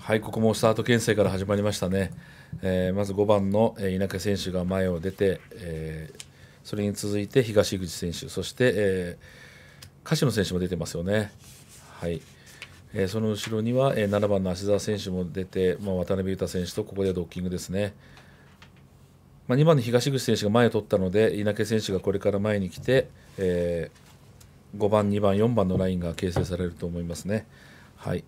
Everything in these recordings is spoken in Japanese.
はいここもスタート牽制から始まりましたね、えー、まず5番の稲毛選手が前を出て、えー、それに続いて東口選手そして、えー、柏野選手も出てますよね。はいえー、その後ろには、えー、7番の芦澤選手も出て、まあ、渡辺裕太選手とここでドッキングですね。まあ、2番の東口選手が前を取ったので稲毛選手がこれから前に来て、えー、5番、2番、4番のラインが形成されると思いますね。はい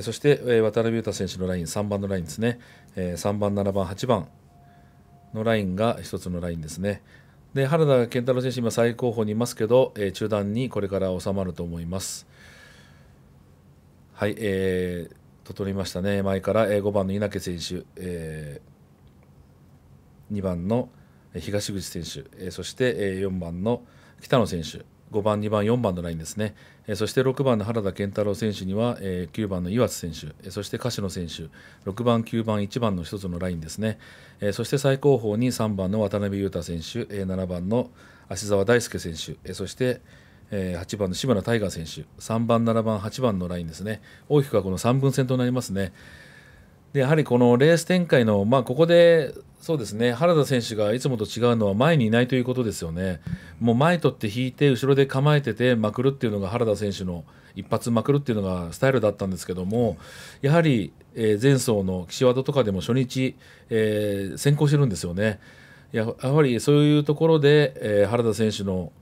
そして、え渡辺裕太選手のライン3番のラインですね、3番、7番、8番のラインが1つのラインですね。で原田健太郎選手、今最高峰にいますけど、え中段にこれから収まると思います。はい、えー、と取りましたね、前から、え5番の稲毛選手、えー、2番の東口選手、えそして、え4番の北野選手。5番、2番、4番のラインですね、えー、そして6番の原田健太郎選手には、えー、9番の岩津選手、えー、そして鹿野選手、6番、9番、1番の1つのラインですね、えー、そして最高峰に3番の渡辺裕太選手、えー、7番の芦澤大輔選手、えー、そしてえー、8番の志村大河選手、3番、7番、8番のラインですね、大きくはこの3分戦となりますね。でやはりこのレース展開の、まあ、ここでそうですね原田選手がいつもと違うのは前にいないということですよね、もう前取って引いて、後ろで構えててまくるっていうのが原田選手の一発まくるっていうのがスタイルだったんですけども、やはり、え前走の岸和田とかでも初日、えー、先行してるんですよね。やはりそういうところで、え原田選手の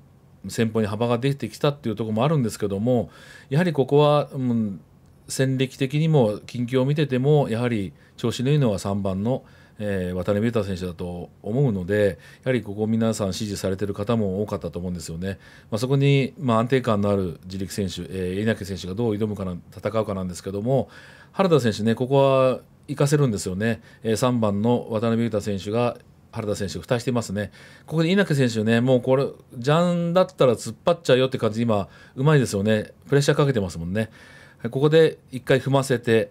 先方に幅が出てきたっていうところもあるんですけどもやはりここは、うん、戦歴的にも近況を見ててもやはり調子のいいのは3番の、えー、渡辺裕太選手だと思うのでやはりここ皆さん支持されている方も多かったと思うんですよね、まあ、そこに、まあ、安定感のある自力選手、えー、稲毛選手がどう挑むかな戦うかなんですけども原田選手ねここは行かせるんですよね、えー、3番の渡辺裕太選手が原田選手、蓋してますね、ここで稲毛選手ね、もうこれ、ジャンだったら突っ張っちゃうよって感じ、今、うまいですよね、プレッシャーかけてますもんね、ここで1回踏ませて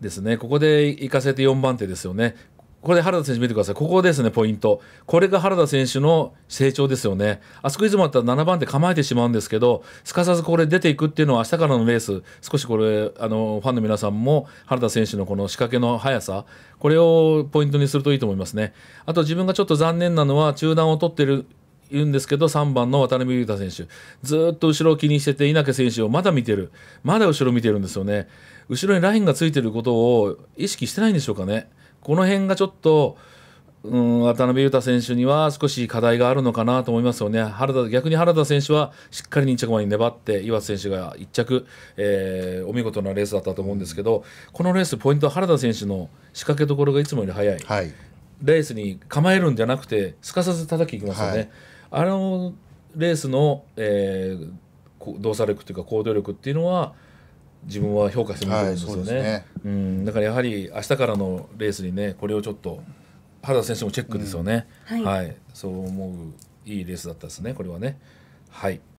ですねここで行かせて4番手ですよねこれで原田選手見てください。ここですね、ポイント。これが原田選手の成長ですよね。あそこいつもあったら7番手構えてしまうんですけど、すかさずこれ出ていくっていうのは明日からのレース、少しこれ、あの、ファンの皆さんも原田選手のこの仕掛けの速さ、これをポイントにするといいと思いますね。あと自分がちょっと残念なのは中断を取ってる言うんですけど3番の渡辺裕太選手ずっと後ろを気にしてて稲毛選手をまだ見てるまだ後ろ見てるんですよね後ろにラインがついてることを意識してないんでしょうかねこの辺がちょっとうん渡辺裕太選手には少し課題があるのかなと思いますよね原田逆に原田選手はしっかり2着まで粘って岩瀬選手が1着、えー、お見事なレースだったと思うんですけどこのレースポイントは原田選手の仕掛けどころがいつもより早い、はい、レースに構えるんじゃなくてすかさず叩きいきますよね。はいあのレースの、えー、動作力というか行動力っていうのは自分は評価してるんですよねはい、ねうん、だからやはり明日からのレースにねこれをちょっと原田選手もチェックですよね、うん、はい、はい、そう思ういいレースだったですねこれはねはい